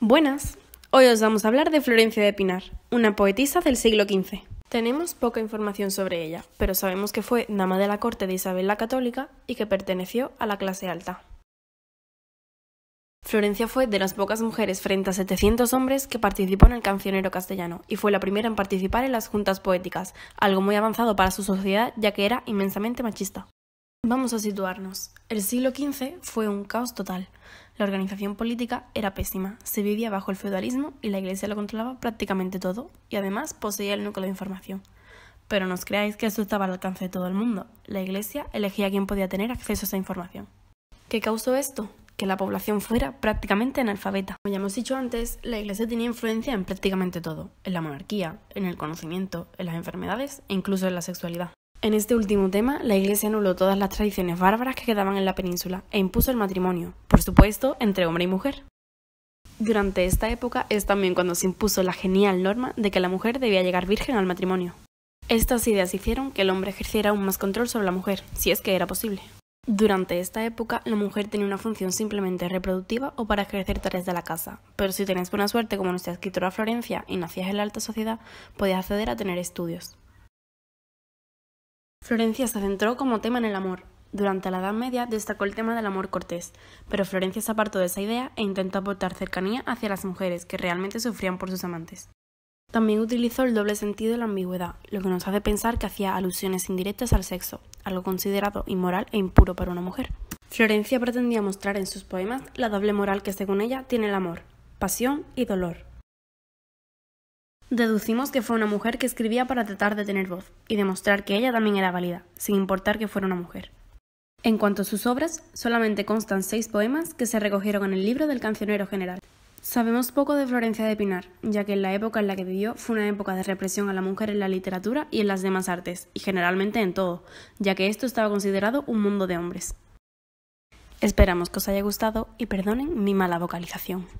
Buenas, hoy os vamos a hablar de Florencia de Pinar, una poetisa del siglo XV. Tenemos poca información sobre ella, pero sabemos que fue dama de la corte de Isabel la Católica y que perteneció a la clase alta. Florencia fue de las pocas mujeres frente a 700 hombres que participó en el cancionero castellano y fue la primera en participar en las juntas poéticas, algo muy avanzado para su sociedad ya que era inmensamente machista. Vamos a situarnos. El siglo XV fue un caos total. La organización política era pésima, se vivía bajo el feudalismo y la Iglesia lo controlaba prácticamente todo, y además poseía el núcleo de información. Pero no os creáis que eso estaba al alcance de todo el mundo. La Iglesia elegía a quien podía tener acceso a esa información. ¿Qué causó esto? Que la población fuera prácticamente analfabeta. Como ya hemos dicho antes, la Iglesia tenía influencia en prácticamente todo, en la monarquía, en el conocimiento, en las enfermedades e incluso en la sexualidad. En este último tema, la Iglesia anuló todas las tradiciones bárbaras que quedaban en la península e impuso el matrimonio, por supuesto, entre hombre y mujer. Durante esta época es también cuando se impuso la genial norma de que la mujer debía llegar virgen al matrimonio. Estas ideas hicieron que el hombre ejerciera aún más control sobre la mujer, si es que era posible. Durante esta época, la mujer tenía una función simplemente reproductiva o para ejercer tareas de la casa, pero si tenías buena suerte como nuestra escritora Florencia y nacías en la alta sociedad, podías acceder a tener estudios. Florencia se centró como tema en el amor. Durante la Edad Media destacó el tema del amor cortés, pero Florencia se apartó de esa idea e intentó aportar cercanía hacia las mujeres que realmente sufrían por sus amantes. También utilizó el doble sentido y la ambigüedad, lo que nos hace pensar que hacía alusiones indirectas al sexo, algo considerado inmoral e impuro para una mujer. Florencia pretendía mostrar en sus poemas la doble moral que según ella tiene el amor, pasión y dolor. Deducimos que fue una mujer que escribía para tratar de tener voz y demostrar que ella también era válida, sin importar que fuera una mujer. En cuanto a sus obras, solamente constan seis poemas que se recogieron en el libro del cancionero general. Sabemos poco de Florencia de Pinar, ya que en la época en la que vivió fue una época de represión a la mujer en la literatura y en las demás artes, y generalmente en todo, ya que esto estaba considerado un mundo de hombres. Esperamos que os haya gustado y perdonen mi mala vocalización.